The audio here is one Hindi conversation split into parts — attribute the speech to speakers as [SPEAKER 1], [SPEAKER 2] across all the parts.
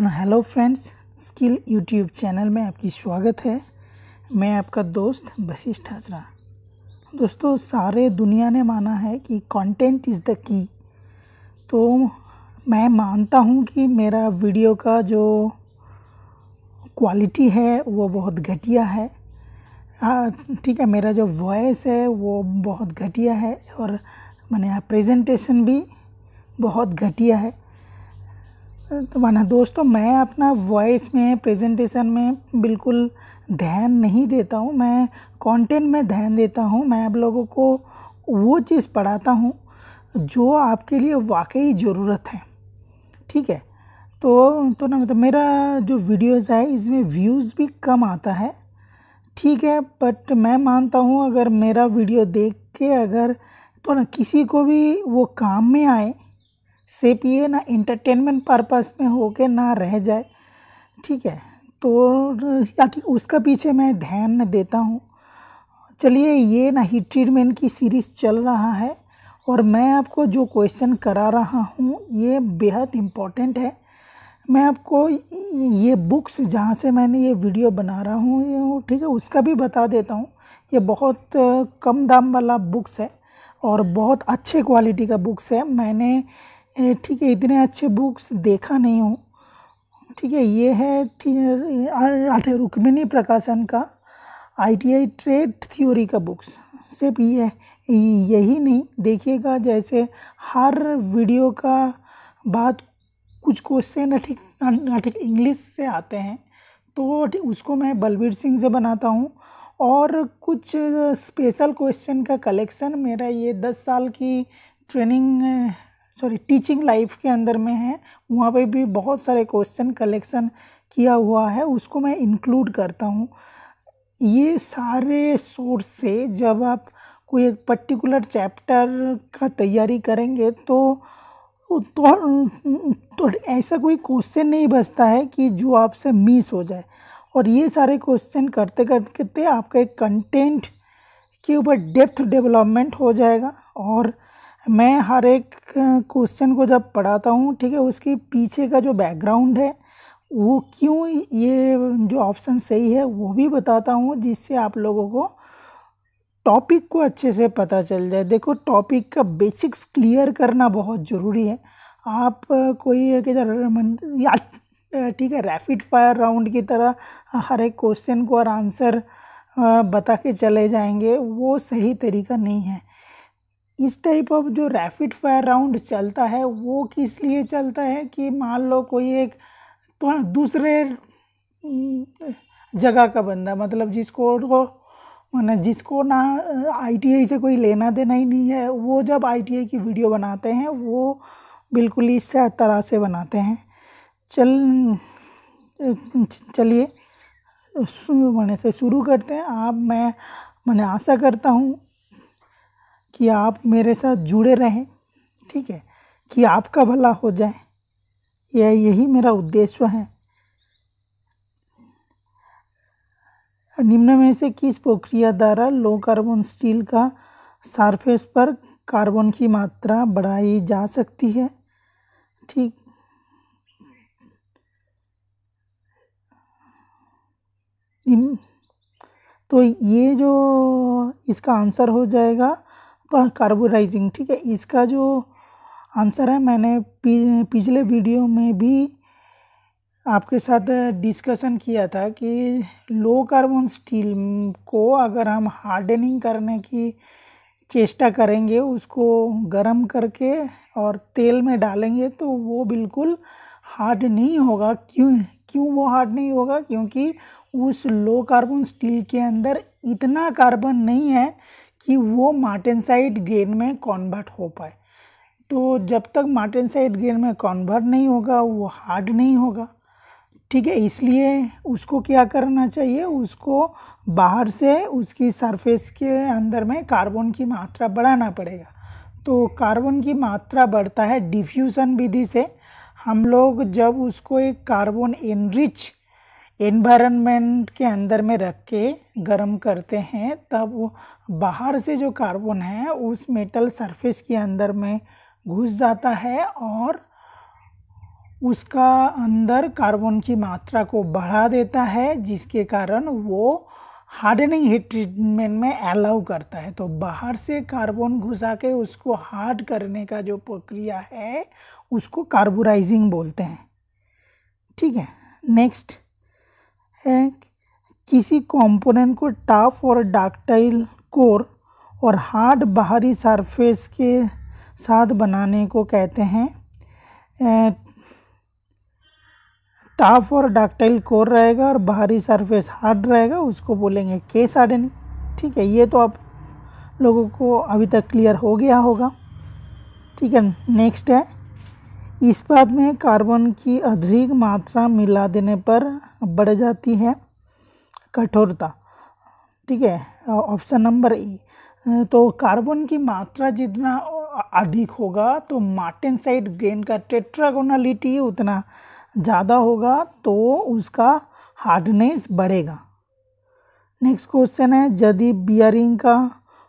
[SPEAKER 1] वालेकुम hello friends skill YouTube channel में आपकी स्वागत है मैं आपका दोस्त वशिष्ठ हाजरा दोस्तों सारे दुनिया ने माना है कि कंटेंट इज़ द की तो मैं मानता हूँ कि मेरा वीडियो का जो क्वालिटी है वो बहुत घटिया है ठीक है मेरा जो वॉइस है वो बहुत घटिया है और मैंने प्रेजेंटेशन भी बहुत घटिया है तो माना दोस्तों मैं अपना वॉइस में प्रेजेंटेशन में बिल्कुल ध्यान नहीं देता हूँ मैं कंटेंट में ध्यान देता हूँ मैं आप लोगों को वो चीज़ पढ़ाता हूँ जो आपके लिए वाकई ज़रूरत है ठीक है तो तो ना मतलब मेरा जो वीडियोस है इसमें व्यूज़ भी कम आता है ठीक है बट मैं मानता हूँ अगर मेरा वीडियो देख के अगर तो ना किसी को भी वो काम में आए से पिए ना इंटरटेनमेंट पर्पस में होके ना रह जाए ठीक है तो ताकि उसका पीछे मैं ध्यान देता हूँ चलिए ये ना ही ट्रीटमेंट की सीरीज़ चल रहा है और मैं आपको जो क्वेश्चन करा रहा हूँ ये बेहद इम्पॉर्टेंट है मैं आपको ये बुक्स जहाँ से मैंने ये वीडियो बना रहा हूँ ठीक है उसका भी बता देता हूँ ये बहुत कम दाम वाला बुक्स है और बहुत अच्छे क्वालिटी का बुक्स है मैंने ठीक है इतने अच्छे बुक्स देखा नहीं हूँ ठीक है ये है आठ रुक्मिणी प्रकाशन का आईटीआई ट्रेड थ्योरी का बुक्स सिर्फ ये यही नहीं देखिएगा जैसे हर वीडियो का बाद कुछ क्वेश्चन ठीक ठीक इंग्लिश से आते हैं तो उसको मैं बलबीर सिंह से बनाता हूँ और कुछ स्पेशल क्वेश्चन का कलेक्शन मेरा ये दस साल की ट्रेनिंग सॉरी टीचिंग लाइफ के अंदर में है वहाँ पे भी बहुत सारे क्वेश्चन कलेक्शन किया हुआ है उसको मैं इंक्लूड करता हूँ ये सारे सोर्स से जब आप कोई एक पर्टिकुलर चैप्टर का तैयारी करेंगे तो तो, तो ऐसा कोई क्वेश्चन नहीं बचता है कि जो आपसे मिस हो जाए और ये सारे क्वेश्चन करते करते आपका एक कंटेंट के ऊपर डेप्थ डेवलपमेंट हो जाएगा और मैं हर एक क्वेश्चन को जब पढ़ाता हूँ ठीक है उसके पीछे का जो बैकग्राउंड है वो क्यों ये जो ऑप्शन सही है वो भी बताता हूँ जिससे आप लोगों को टॉपिक को अच्छे से पता चल जाए देखो टॉपिक का बेसिक्स क्लियर करना बहुत ज़रूरी है आप कोई या ठीक है रैपिड फायर राउंड की तरह हर एक क्वेश्चन को और आंसर बता के चले जाएंगे वो सही तरीका नहीं है इस टाइप ऑफ जो रैपिड फायर राउंड चलता है वो किस लिए चलता है कि मान लो कोई एक तो दूसरे हम्म, जगह का बंदा मतलब जिसको को मैंने जिसको ना आईटीआई से कोई लेना देना ही नहीं है वो जब आईटीआई की वीडियो बनाते हैं वो बिल्कुल इस तरह से बनाते हैं चल चलिए मैंने से शुरू करते हैं आप मैं मैंने आशा करता हूँ कि आप मेरे साथ जुड़े रहें ठीक है कि आपका भला हो जाए यह यही मेरा उद्देश्य है निम्न में से किस प्रक्रिया द्वारा लो कार्बन स्टील का सरफेस पर कार्बन की मात्रा बढ़ाई जा सकती है ठीक तो ये जो इसका आंसर हो जाएगा कार्बोराइजिंग ठीक है इसका जो आंसर है मैंने पिछले वीडियो में भी आपके साथ डिस्कशन किया था कि लो कार्बन स्टील को अगर हम हार्डनिंग करने की चेष्टा करेंगे उसको गर्म करके और तेल में डालेंगे तो वो बिल्कुल हार्ड नहीं होगा क्यों क्यों वो हार्ड नहीं होगा क्योंकि उस लो कार्बन स्टील के अंदर इतना कार्बन नहीं है कि वो मार्टेनसाइड गेन में कॉन्वर्ट हो पाए तो जब तक मार्टेनसाइड गेन में कॉन्वर्ट नहीं होगा वो हार्ड नहीं होगा ठीक है इसलिए उसको क्या करना चाहिए उसको बाहर से उसकी सरफेस के अंदर में कार्बन की मात्रा बढ़ाना पड़ेगा तो कार्बन की मात्रा बढ़ता है डिफ्यूज़न विधि से हम लोग जब उसको एक कार्बन एनरिच एनवायरनमेंट के अंदर में रख के गर्म करते हैं तब बाहर से जो कार्बन है उस मेटल सरफेस के अंदर में घुस जाता है और उसका अंदर कार्बन की मात्रा को बढ़ा देता है जिसके कारण वो हार्डनिंग हीट ट्रीटमेंट में अलाउ करता है तो बाहर से कार्बन घुसा के उसको हार्ड करने का जो प्रक्रिया है उसको कार्बोराइजिंग बोलते हैं ठीक है नेक्स्ट है किसी कंपोनेंट को टफ और डाक्टाइल कोर और हार्ड बाहरी सरफेस के साथ बनाने को कहते हैं टफ और डाक्टाइल कोर रहेगा और बाहरी सरफेस हार्ड रहेगा उसको बोलेंगे केस हार्डनिंग ठीक है ये तो आप लोगों को अभी तक क्लियर हो गया होगा ठीक है नेक्स्ट है इस बात में कार्बन की अधिक मात्रा मिला देने पर बढ़ जाती है कठोरता ठीक है ऑप्शन नंबर ई तो कार्बन की मात्रा जितना अधिक होगा तो मार्टिन साइड ग्रेन का टेट्रागोनालिटी उतना ज़्यादा होगा तो उसका हार्डनेस बढ़ेगा नेक्स्ट क्वेश्चन है यदि बियरिंग का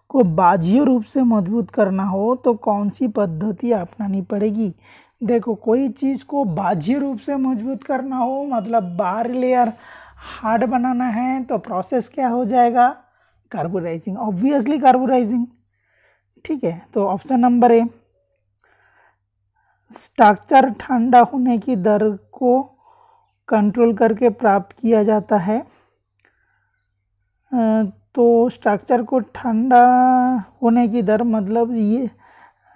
[SPEAKER 1] को बाजीय रूप से मजबूत करना हो तो कौन सी पद्धति अपनानी पड़ेगी देखो कोई चीज़ को बाह्य रूप से मजबूत करना हो मतलब बार लेयर हार्ड बनाना है तो प्रोसेस क्या हो जाएगा कार्बोराइजिंग ऑब्वियसली कार्बोराइजिंग ठीक है तो ऑप्शन नंबर ए स्ट्रक्चर ठंडा होने की दर को कंट्रोल करके प्राप्त किया जाता है तो स्ट्रक्चर को ठंडा होने की दर मतलब ये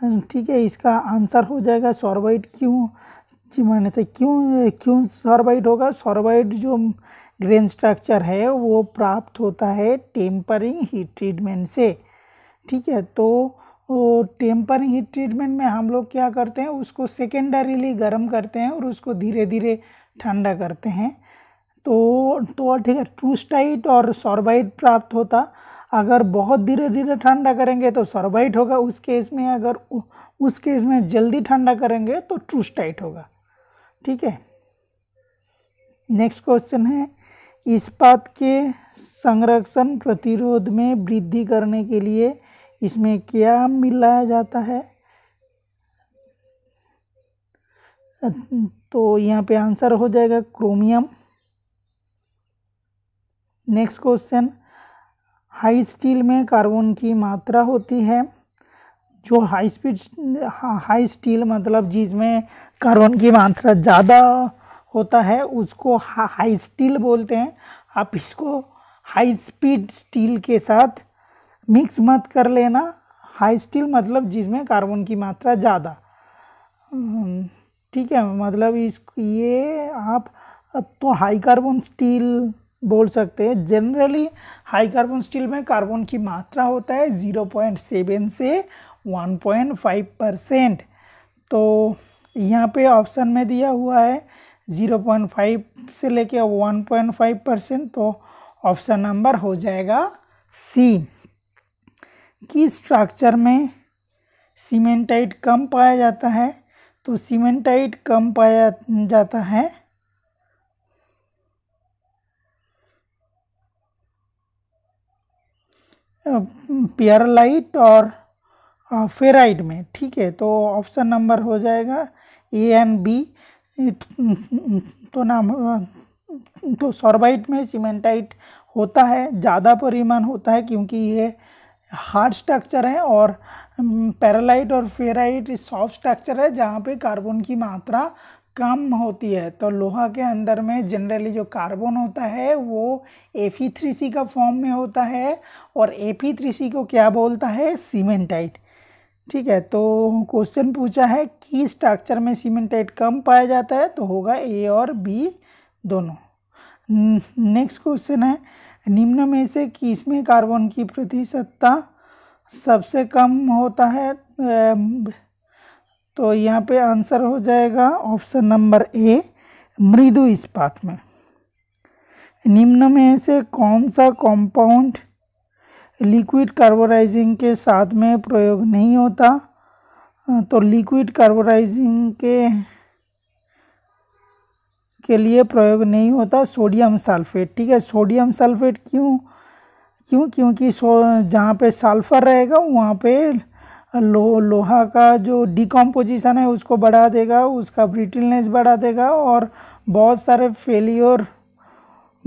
[SPEAKER 1] ठीक है इसका आंसर हो जाएगा सॉर्बाइट क्यों जी माने थे तो क्यों क्यों सॉर्बाइड होगा सॉर्बाइड जो ग्रेन स्ट्रक्चर है वो प्राप्त होता है टेम्परिंग हीट ट्रीटमेंट से ठीक है तो टेम्परिंग हीट ट्रीटमेंट में हम लोग क्या करते हैं उसको सेकेंडरीली गर्म करते हैं और उसको धीरे धीरे ठंडा करते हैं तो तो ठीक है ट्रूस्टाइट और सॉर्बाइट प्राप्त होता अगर बहुत धीरे धीरे ठंडा करेंगे तो सर्वाइट होगा उस केस में अगर उस केस में जल्दी ठंडा करेंगे तो ट्रूस्टाइट होगा ठीक है नेक्स्ट क्वेश्चन है इस्पात के संरक्षण प्रतिरोध में वृद्धि करने के लिए इसमें क्या मिलाया जाता है तो यहाँ पे आंसर हो जाएगा chromium next question high steel में कार्बन की मात्रा होती है जो हाई स्पीड हाई स्टील मतलब जिसमें कार्बन की मात्रा ज़्यादा होता है उसको हा, हाई स्टील बोलते हैं आप इसको हाई स्पीड स्टील के साथ मिक्स मत कर लेना हाई स्टील मतलब जिसमें कार्बन की मात्रा ज़्यादा ठीक है मतलब इस ये आप तो हाई कार्बन स्टील बोल सकते हैं जनरली हाई कार्बन स्टील में कार्बन की मात्रा होता है ज़ीरो पॉइंट सेवन से वन पॉइंट फाइव परसेंट तो यहाँ पे ऑप्शन में दिया हुआ है ज़ीरो पॉइंट फाइव से लेके वन पॉइंट फाइव परसेंट तो ऑप्शन नंबर हो जाएगा सी की स्ट्रक्चर में सीमेंटाइट कम पाया जाता है तो सीमेंटाइट कम पाया जाता है पियरलाइट और फेराइट में ठीक है तो ऑप्शन नंबर हो जाएगा ए एंड बी तो नाम तो सॉर्बाइट में सीमेंटाइट होता है ज़्यादा परिमाण होता है क्योंकि ये हार्ड स्ट्रक्चर है और पैरालाइट और फेराइट सॉफ्ट स्ट्रक्चर है जहाँ पे कार्बन की मात्रा कम होती है तो लोहा के अंदर में जनरली जो कार्बन होता है वो ए का फॉर्म में होता है और ए को क्या बोलता है सीमेंटाइट ठीक है तो क्वेश्चन पूछा है कि स्ट्रक्चर में सीमेंटाइट कम पाया जाता है तो होगा ए और बी दोनों नेक्स्ट क्वेश्चन है निम्न में से किस में कार्बन की प्रतिशतता सबसे कम होता है तो यहाँ पे आंसर हो जाएगा ऑप्शन नंबर ए मृदु इस्पात में निम्न में से कौन सा कंपाउंड लिक्विड कार्बोराइजिंग के साथ में प्रयोग नहीं होता तो लिक्विड कार्बोराइजिंग के के लिए प्रयोग नहीं होता सोडियम सल्फेट ठीक है सोडियम सल्फेट क्यों क्यों क्योंकि सो जहाँ पे सल्फ़र रहेगा वहाँ पे लो लोहा का जो डिकम्पोजिशन है उसको बढ़ा देगा उसका ब्रिटिलनेस बढ़ा देगा और बहुत सारे फेलियर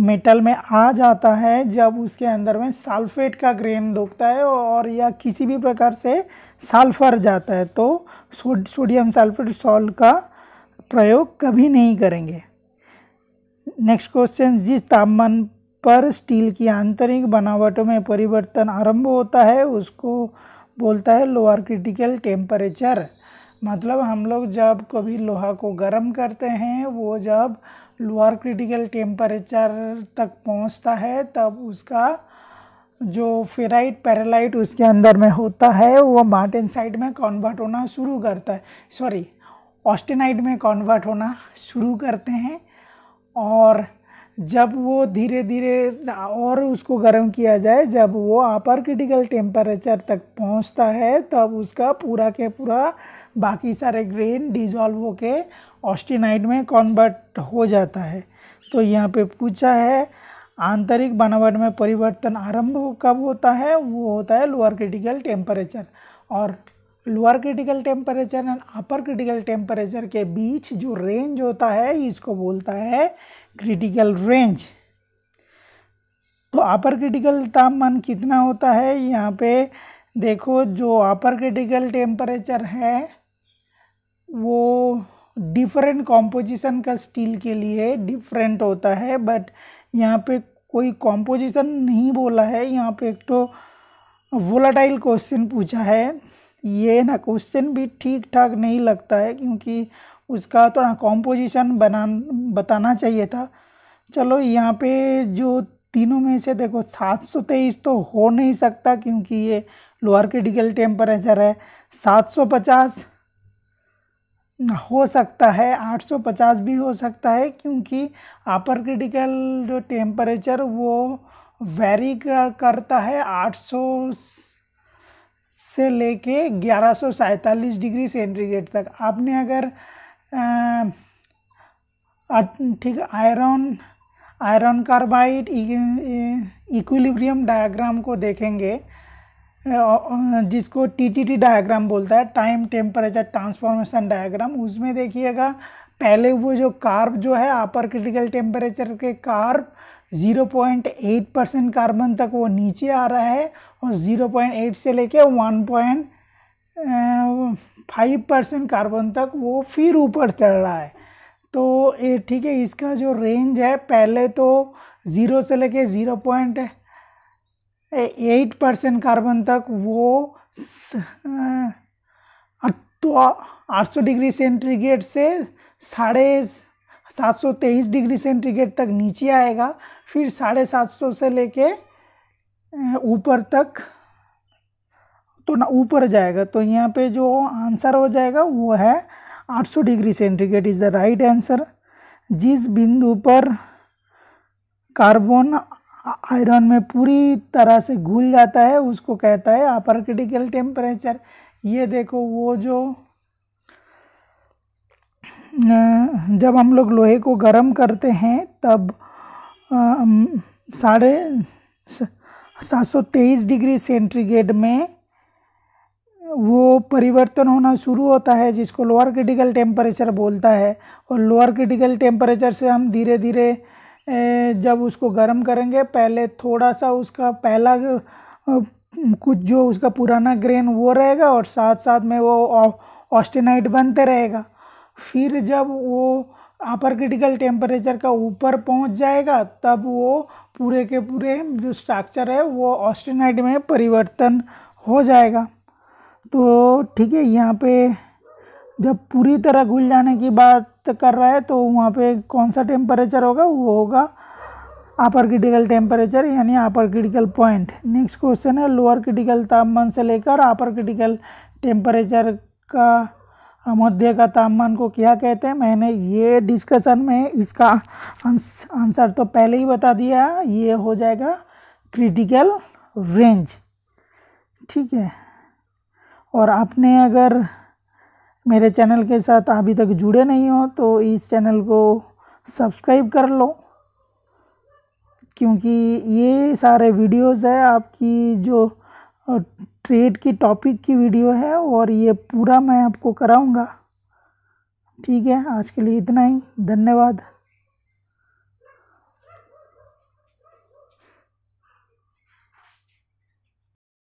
[SPEAKER 1] मेटल में आ जाता है जब उसके अंदर में सल्फेट का ग्रेन ढोकता है और या किसी भी प्रकार से सल्फर जाता है तो सोडियम सल्फेट सॉल्ट का प्रयोग कभी नहीं करेंगे नेक्स्ट क्वेश्चन जिस तापमान पर स्टील की आंतरिक बनावटों में परिवर्तन आरंभ होता है उसको बोलता है लोअर क्रिटिकल टेम्परेचर मतलब हम लोग जब कभी लोहा को गर्म करते हैं वो जब लोअर क्रिटिकल टेम्परेचर तक पहुंचता है तब उसका जो फेराइट पैरालाइट उसके अंदर में होता है वो मार्टिन साइड में कन्वर्ट होना शुरू करता है सॉरी ऑस्टेनाइट में कन्वर्ट होना शुरू करते हैं और जब वो धीरे धीरे और उसको गर्म किया जाए जब वो अपर क्रिटिकल टेम्परेचर तक पहुंचता है तब उसका पूरा के पूरा बाकी सारे ग्रेन डिजॉल्व होके ऑस्टिनाइट में कन्वर्ट हो जाता है तो यहाँ पे पूछा है आंतरिक बनावट में परिवर्तन आरंभ हो कब होता है वो होता है लोअर क्रिटिकल टेम्परेचर और lower critical temperature and upper critical temperature के बीच जो रेंज होता है इसको बोलता है क्रिटिकल रेंज तो अपर क्रिटिकल तापमान कितना होता है यहाँ पे देखो जो अपर क्रिटिकल टेम्परेचर है वो डिफरेंट कॉम्पोजिशन का स्टील के लिए डिफरेंट होता है बट यहाँ पे कोई कॉम्पोजिशन नहीं बोला है यहाँ पे एक तो वोलाटाइल क्वेश्चन पूछा है ये ना क्वेश्चन भी ठीक ठाक नहीं लगता है क्योंकि उसका थोड़ा कॉम्पोजिशन बना बताना चाहिए था चलो यहाँ पे जो तीनों में से देखो सात सौ तेईस तो हो नहीं सकता क्योंकि ये लोअर क्रिटिकल टेम्परेचर है सात सौ पचास हो सकता है आठ सौ पचास भी हो सकता है क्योंकि अपर क्रिटिकल जो टेम्परेचर वो वेरी कर, करता है आठ सौ से लेके ग्यारह सौ सैंतालीस डिग्री सेंटीग्रेड तक आपने अगर ठीक iron iron carbide equilibrium diagram को देखेंगे जिसको टीटीटी डायग्राम बोलता है टाइम टेम्परेचर ट्रांसफॉर्मेशन डायग्राम उसमें देखिएगा पहले वो जो कार्ब जो है अपर क्रिटिकल टेम्परेचर के कार्ब 0.8 परसेंट कार्बन तक वो नीचे आ रहा है और 0.8 से लेके 1. फाइव परसेंट कार्बन तक वो फिर ऊपर चढ़ रहा है तो ये ठीक है इसका जो रेंज है पहले तो ज़ीरो से लेके zero point eight percent carbon तक वो तो आठ सौ डिग्री सेंटीग्रेड से साढ़े सात सौ तेईस डिग्री सेंटीग्रेड तक नीचे आएगा फिर साढ़े सात सौ से लेके ऊपर तक तो ना ऊपर जाएगा तो यहाँ पे जो आंसर हो जाएगा वो है 800 degree centigrade is the right answer जिस बिंदु पर कार्बन आयरन में पूरी तरह से घुल जाता है उसको कहता है अपर क्रिटिकल टेम्परेचर ये देखो वो जो अं, जब हम लोग लोहे को गर्म करते हैं तब अं, साढ़े सात सौ तेईस डिग्री सेंटीग्रेड में वो परिवर्तन होना शुरू होता है जिसको लोअर क्रिटिकल टेम्परेचर बोलता है और लोअर क्रिटिकल टेम्परेचर से हम धीरे धीरे जब उसको गर्म करेंगे पहले थोड़ा सा उसका पहला कुछ जो उसका पुराना ग्रेन वो रहेगा और साथ साथ में वो ऑस्टेनाइट बनते रहेगा फिर जब वो अपर क्रिटिकल टेम्परेचर का ऊपर पहुंच जाएगा तब वो पूरे के पूरे जो स्ट्रक्चर है वो ऑस्टेनाइट में परिवर्तन हो जाएगा तो ठीक है यहाँ पे जब पूरी तरह घुल जाने की बात कर रहा है तो वहाँ पे कौन सा टेम्परेचर होगा वो होगा अपर क्रिटिकल टेम्परेचर यानी upper critical point next question है लोअर क्रिटिकल तापमान से लेकर अपर क्रिटिकल टेम्परेचर का मध्य का तापमान को क्या कहते हैं मैंने ये डिस्कशन में इसका आंसर तो पहले ही बता दिया ये हो जाएगा क्रिटिकल रेंज ठीक है और आपने अगर मेरे चैनल के साथ अभी तक जुड़े नहीं हो तो इस चैनल को सब्सक्राइब कर लो क्योंकि ये सारे वीडियोस है आपकी जो ट्रेड की टॉपिक की वीडियो है और ये पूरा मैं आपको कराऊंगा ठीक है आज के लिए इतना ही धन्यवाद